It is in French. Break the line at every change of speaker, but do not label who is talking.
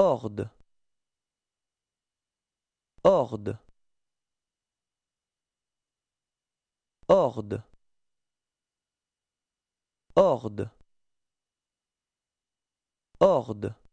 horde horde horde horde
horde